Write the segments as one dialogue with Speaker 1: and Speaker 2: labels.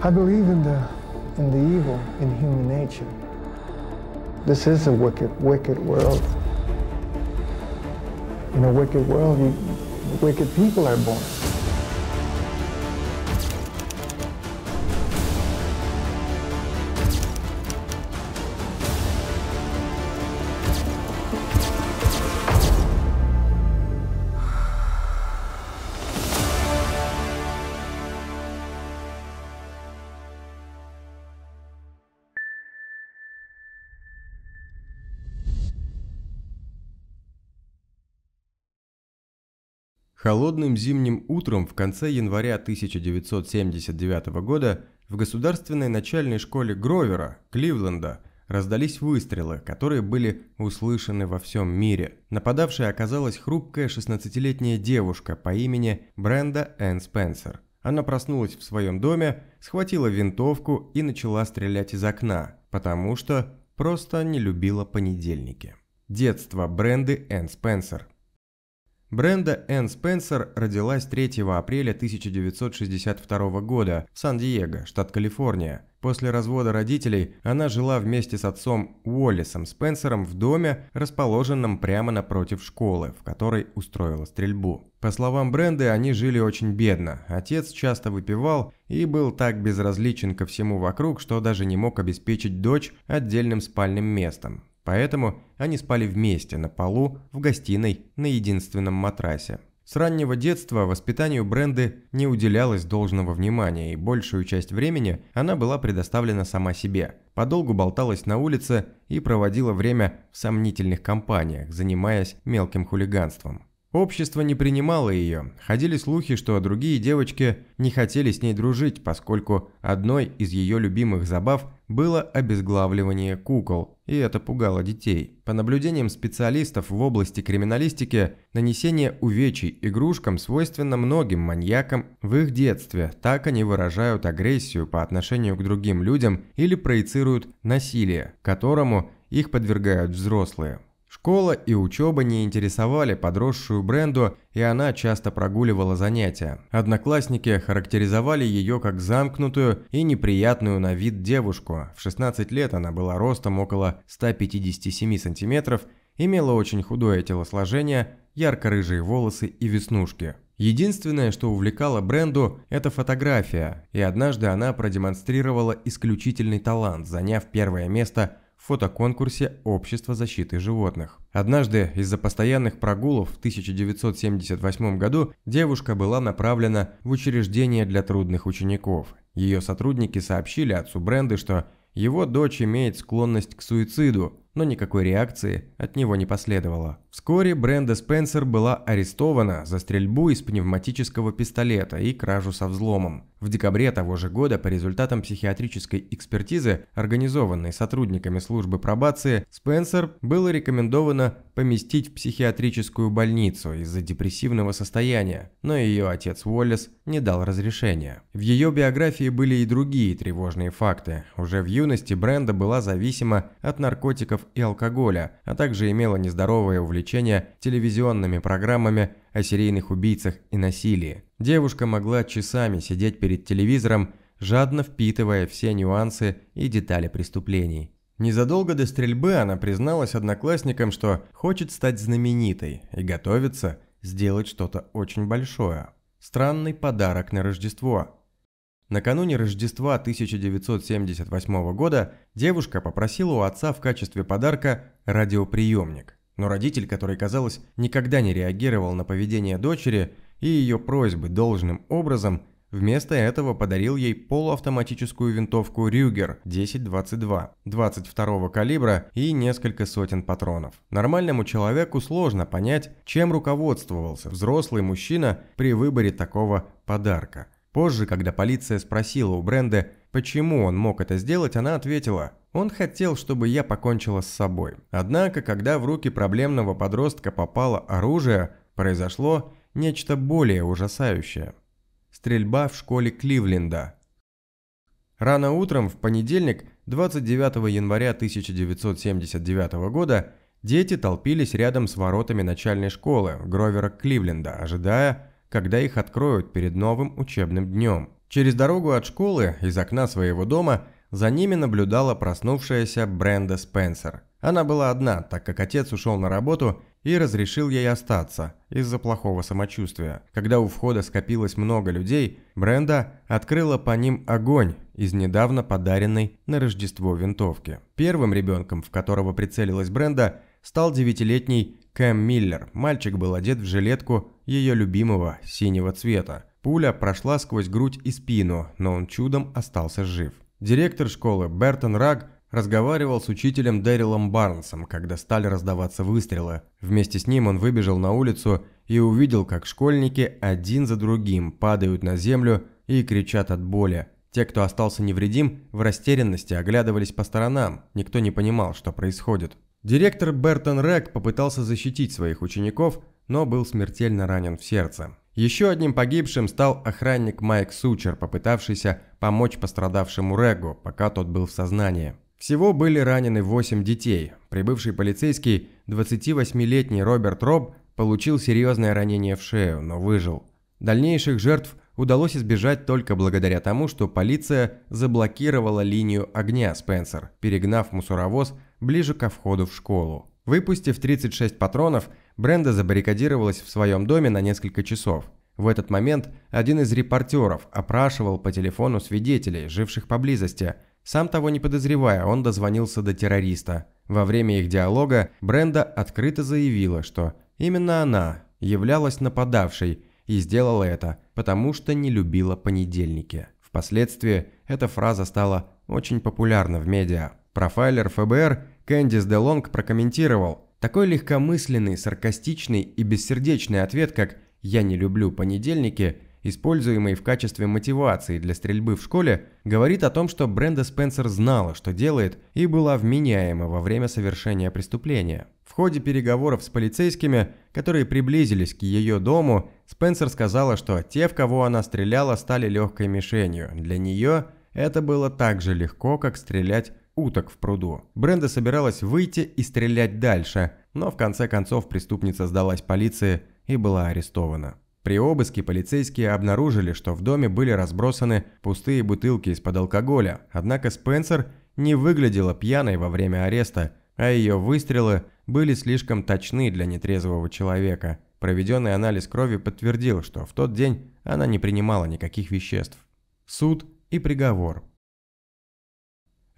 Speaker 1: I believe in the, in the evil in human nature. This is a wicked, wicked world. In a wicked world, you, wicked people are born. Холодным зимним утром в конце января 1979 года в государственной начальной школе Гровера, Кливленда, раздались выстрелы, которые были услышаны во всем мире. Нападавшей оказалась хрупкая 16-летняя девушка по имени Бренда Энн Спенсер. Она проснулась в своем доме, схватила винтовку и начала стрелять из окна, потому что просто не любила понедельники. Детство Бренды Энн Спенсер – Бренда Энн Спенсер родилась 3 апреля 1962 года в Сан-Диего, штат Калифорния. После развода родителей она жила вместе с отцом Уоллисом Спенсером в доме, расположенном прямо напротив школы, в которой устроила стрельбу. По словам Бренды, они жили очень бедно. Отец часто выпивал и был так безразличен ко всему вокруг, что даже не мог обеспечить дочь отдельным спальным местом. Поэтому они спали вместе на полу, в гостиной, на единственном матрасе. С раннего детства воспитанию Бренды не уделялось должного внимания, и большую часть времени она была предоставлена сама себе. Подолгу болталась на улице и проводила время в сомнительных компаниях, занимаясь мелким хулиганством. Общество не принимало ее, ходили слухи, что другие девочки не хотели с ней дружить, поскольку одной из ее любимых забав было обезглавливание кукол, и это пугало детей. По наблюдениям специалистов в области криминалистики, нанесение увечий игрушкам свойственно многим маньякам в их детстве, так они выражают агрессию по отношению к другим людям или проецируют насилие, которому их подвергают взрослые. Школа и учеба не интересовали подросшую Бренду, и она часто прогуливала занятия. Одноклассники характеризовали ее как замкнутую и неприятную на вид девушку. В 16 лет она была ростом около 157 сантиметров, имела очень худое телосложение, ярко-рыжие волосы и веснушки. Единственное, что увлекало Бренду, это фотография, и однажды она продемонстрировала исключительный талант, заняв первое место – фотоконкурсе Общества защиты животных. Однажды из-за постоянных прогулов в 1978 году девушка была направлена в учреждение для трудных учеников. Ее сотрудники сообщили отцу Бренды, что его дочь имеет склонность к суициду, но никакой реакции от него не последовало. Вскоре Бренда Спенсер была арестована за стрельбу из пневматического пистолета и кражу со взломом. В декабре того же года по результатам психиатрической экспертизы, организованной сотрудниками службы пробации, Спенсер было рекомендовано поместить в психиатрическую больницу из-за депрессивного состояния, но ее отец Уоллес не дал разрешения. В ее биографии были и другие тревожные факты. Уже в юности Бренда была зависима от наркотиков и алкоголя, а также имела нездоровое увлечение телевизионными программами о серийных убийцах и насилии. Девушка могла часами сидеть перед телевизором, жадно впитывая все нюансы и детали преступлений. Незадолго до стрельбы она призналась одноклассникам, что хочет стать знаменитой и готовится сделать что-то очень большое. Странный подарок на Рождество, Накануне Рождества 1978 года девушка попросила у отца в качестве подарка радиоприемник. Но родитель, который, казалось, никогда не реагировал на поведение дочери и ее просьбы должным образом, вместо этого подарил ей полуавтоматическую винтовку Рюгер 10.22 22 22 калибра и несколько сотен патронов. Нормальному человеку сложно понять, чем руководствовался взрослый мужчина при выборе такого подарка – Позже, когда полиция спросила у Бренда, почему он мог это сделать, она ответила, «Он хотел, чтобы я покончила с собой». Однако, когда в руки проблемного подростка попало оружие, произошло нечто более ужасающее. Стрельба в школе Кливленда. Рано утром в понедельник, 29 января 1979 года, дети толпились рядом с воротами начальной школы Гровера Кливленда, ожидая, когда их откроют перед новым учебным днем. Через дорогу от школы, из окна своего дома, за ними наблюдала проснувшаяся Бренда Спенсер. Она была одна, так как отец ушел на работу и разрешил ей остаться из-за плохого самочувствия. Когда у входа скопилось много людей, Бренда открыла по ним огонь из недавно подаренной на Рождество винтовки. Первым ребенком, в которого прицелилась Бренда, стал девятилетний Кэм Миллер. Мальчик был одет в жилетку ее любимого синего цвета. Пуля прошла сквозь грудь и спину, но он чудом остался жив. Директор школы Бертон Раг разговаривал с учителем Дэрилом Барнсом, когда стали раздаваться выстрелы. Вместе с ним он выбежал на улицу и увидел, как школьники один за другим падают на землю и кричат от боли. Те, кто остался невредим, в растерянности оглядывались по сторонам, никто не понимал, что происходит. Директор Бертон Рэг попытался защитить своих учеников, но был смертельно ранен в сердце. Еще одним погибшим стал охранник Майк Сучер, попытавшийся помочь пострадавшему Рэгу, пока тот был в сознании. Всего были ранены 8 детей. Прибывший полицейский, 28-летний Роберт Роб, получил серьезное ранение в шею, но выжил. Дальнейших жертв удалось избежать только благодаря тому, что полиция заблокировала линию огня Спенсер, перегнав мусоровоз – ближе ко входу в школу. Выпустив 36 патронов, Бренда забаррикадировалась в своем доме на несколько часов. В этот момент один из репортеров опрашивал по телефону свидетелей, живших поблизости. Сам того не подозревая, он дозвонился до террориста. Во время их диалога Бренда открыто заявила, что именно она являлась нападавшей и сделала это, потому что не любила понедельники. Впоследствии эта фраза стала очень популярна в медиа. Профайлер ФБР Кэндис Делонг прокомментировал такой легкомысленный, саркастичный и бессердечный ответ, как «Я не люблю понедельники», используемый в качестве мотивации для стрельбы в школе, говорит о том, что Бренда Спенсер знала, что делает, и была вменяема во время совершения преступления. В ходе переговоров с полицейскими, которые приблизились к ее дому, Спенсер сказала, что те, в кого она стреляла, стали легкой мишенью. Для нее это было так же легко, как стрелять уток в пруду. Бренда собиралась выйти и стрелять дальше, но в конце концов преступница сдалась полиции и была арестована. При обыске полицейские обнаружили, что в доме были разбросаны пустые бутылки из-под алкоголя, однако Спенсер не выглядела пьяной во время ареста, а ее выстрелы были слишком точны для нетрезвого человека. Проведенный анализ крови подтвердил, что в тот день она не принимала никаких веществ. Суд и приговор.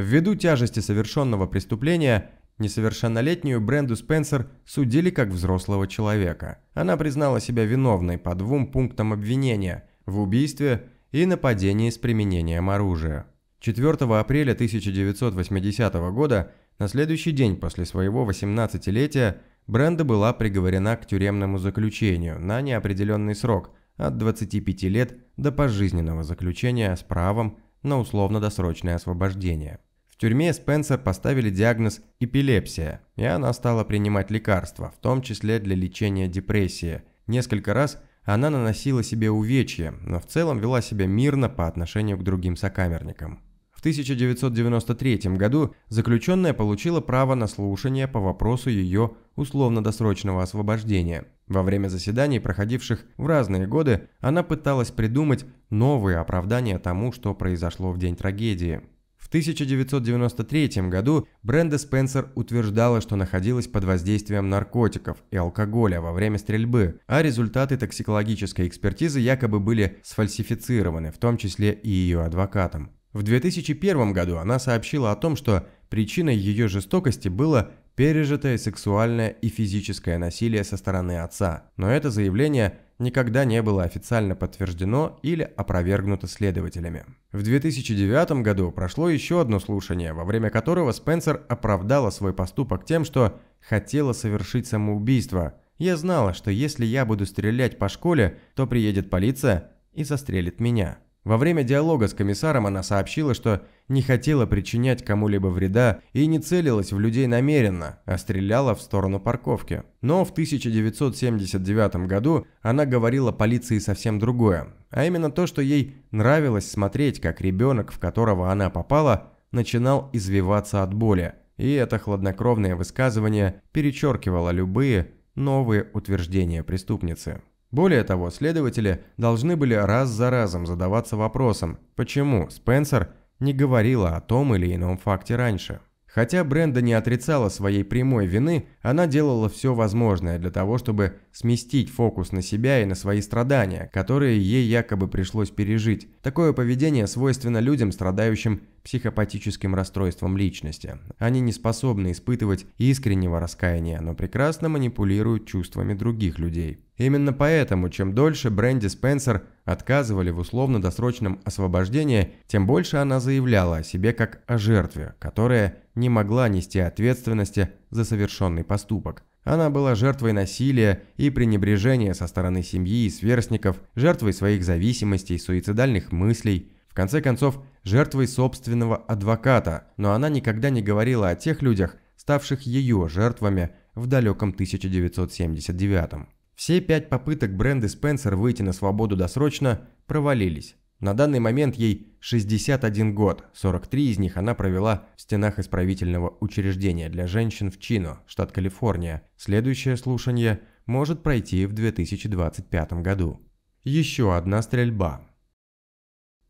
Speaker 1: Ввиду тяжести совершенного преступления, несовершеннолетнюю Бренду Спенсер судили как взрослого человека. Она признала себя виновной по двум пунктам обвинения – в убийстве и нападении с применением оружия. 4 апреля 1980 года, на следующий день после своего 18-летия, Бренда была приговорена к тюремному заключению на неопределенный срок от 25 лет до пожизненного заключения с правом на условно-досрочное освобождение. В тюрьме Спенсер поставили диагноз «эпилепсия», и она стала принимать лекарства, в том числе для лечения депрессии. Несколько раз она наносила себе увечья, но в целом вела себя мирно по отношению к другим сокамерникам. В 1993 году заключенная получила право на слушание по вопросу ее условно-досрочного освобождения. Во время заседаний, проходивших в разные годы, она пыталась придумать новые оправдания тому, что произошло в день трагедии. В 1993 году Бренда Спенсер утверждала, что находилась под воздействием наркотиков и алкоголя во время стрельбы, а результаты токсикологической экспертизы якобы были сфальсифицированы, в том числе и ее адвокатом. В 2001 году она сообщила о том, что причиной ее жестокости было пережитое сексуальное и физическое насилие со стороны отца, но это заявление никогда не было официально подтверждено или опровергнуто следователями. В 2009 году прошло еще одно слушание, во время которого Спенсер оправдала свой поступок тем, что «хотела совершить самоубийство», я знала, что если я буду стрелять по школе, то приедет полиция и застрелит меня. Во время диалога с комиссаром она сообщила, что не хотела причинять кому-либо вреда и не целилась в людей намеренно, а стреляла в сторону парковки. Но в 1979 году она говорила полиции совсем другое, а именно то, что ей нравилось смотреть, как ребенок, в которого она попала, начинал извиваться от боли, и это хладнокровное высказывание перечеркивало любые новые утверждения преступницы. Более того, следователи должны были раз за разом задаваться вопросом, почему Спенсер не говорила о том или ином факте раньше. Хотя Бренда не отрицала своей прямой вины, она делала все возможное для того, чтобы сместить фокус на себя и на свои страдания, которые ей якобы пришлось пережить. Такое поведение свойственно людям, страдающим психопатическим расстройством личности. Они не способны испытывать искреннего раскаяния, но прекрасно манипулируют чувствами других людей. Именно поэтому, чем дольше Бренди Спенсер отказывали в условно-досрочном освобождении, тем больше она заявляла о себе как о жертве, которая не могла нести ответственности за совершенный поступок. Она была жертвой насилия и пренебрежения со стороны семьи и сверстников, жертвой своих зависимостей, суицидальных мыслей, в конце концов, жертвой собственного адвоката, но она никогда не говорила о тех людях, ставших ее жертвами в далеком 1979 -м. Все пять попыток Бренды Спенсер выйти на свободу досрочно провалились. На данный момент ей 61 год, 43 из них она провела в стенах исправительного учреждения для женщин в Чино, штат Калифорния. Следующее слушание может пройти в 2025 году. Еще одна стрельба.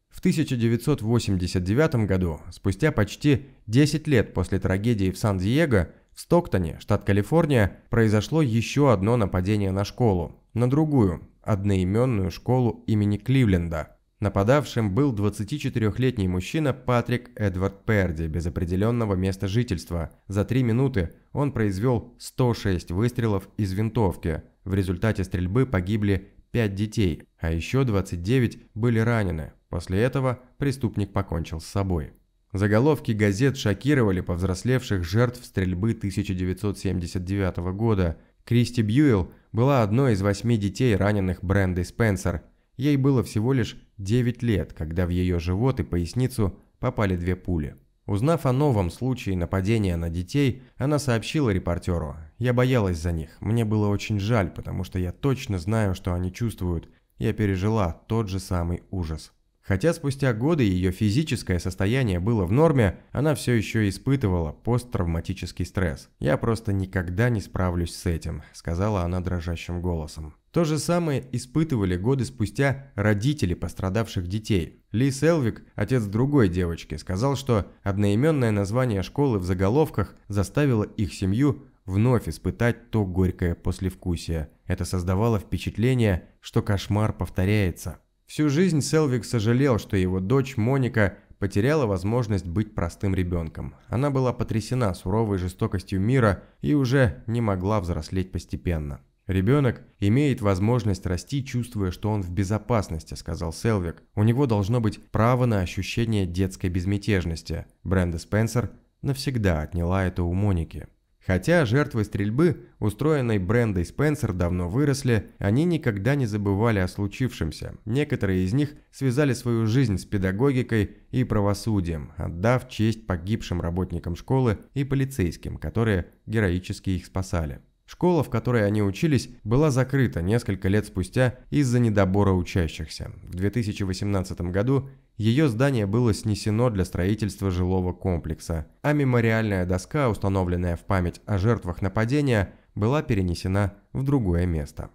Speaker 1: В 1989 году, спустя почти 10 лет после трагедии в Сан-Диего, в Стоктоне, штат Калифорния, произошло еще одно нападение на школу, на другую, одноименную школу имени Кливленда – Нападавшим был 24-летний мужчина Патрик Эдвард Перди без определенного места жительства. За три минуты он произвел 106 выстрелов из винтовки. В результате стрельбы погибли 5 детей, а еще 29 были ранены. После этого преступник покончил с собой. Заголовки газет шокировали повзрослевших жертв стрельбы 1979 года. Кристи Бьюэлл была одной из восьми детей, раненых Брендой Спенсер – Ей было всего лишь 9 лет, когда в ее живот и поясницу попали две пули. Узнав о новом случае нападения на детей, она сообщила репортеру. «Я боялась за них. Мне было очень жаль, потому что я точно знаю, что они чувствуют. Я пережила тот же самый ужас». Хотя спустя годы ее физическое состояние было в норме, она все еще испытывала посттравматический стресс. «Я просто никогда не справлюсь с этим», – сказала она дрожащим голосом. То же самое испытывали годы спустя родители пострадавших детей. Ли Селвик, отец другой девочки, сказал, что одноименное название школы в заголовках заставило их семью вновь испытать то горькое послевкусие. Это создавало впечатление, что кошмар повторяется. Всю жизнь Селвик сожалел, что его дочь Моника потеряла возможность быть простым ребенком. Она была потрясена суровой жестокостью мира и уже не могла взрослеть постепенно. Ребенок имеет возможность расти, чувствуя, что он в безопасности, сказал Селвик. У него должно быть право на ощущение детской безмятежности. Бренда Спенсер навсегда отняла это у Моники. Хотя жертвы стрельбы, устроенной Брендой Спенсер, давно выросли, они никогда не забывали о случившемся. Некоторые из них связали свою жизнь с педагогикой и правосудием, отдав честь погибшим работникам школы и полицейским, которые героически их спасали. Школа, в которой они учились, была закрыта несколько лет спустя из-за недобора учащихся. В 2018 году ее здание было снесено для строительства жилого комплекса, а мемориальная доска, установленная в память о жертвах нападения, была перенесена в другое место.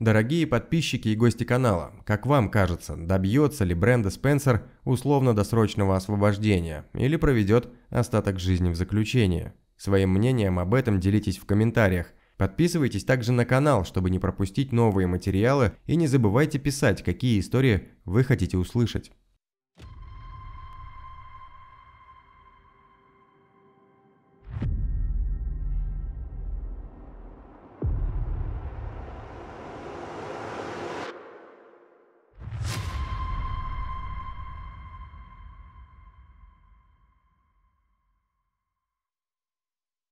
Speaker 1: Дорогие подписчики и гости канала, как вам кажется, добьется ли Бренда Спенсер условно-досрочного освобождения или проведет остаток жизни в заключении? Своим мнением об этом делитесь в комментариях, Подписывайтесь также на канал, чтобы не пропустить новые материалы и не забывайте писать, какие истории вы хотите услышать.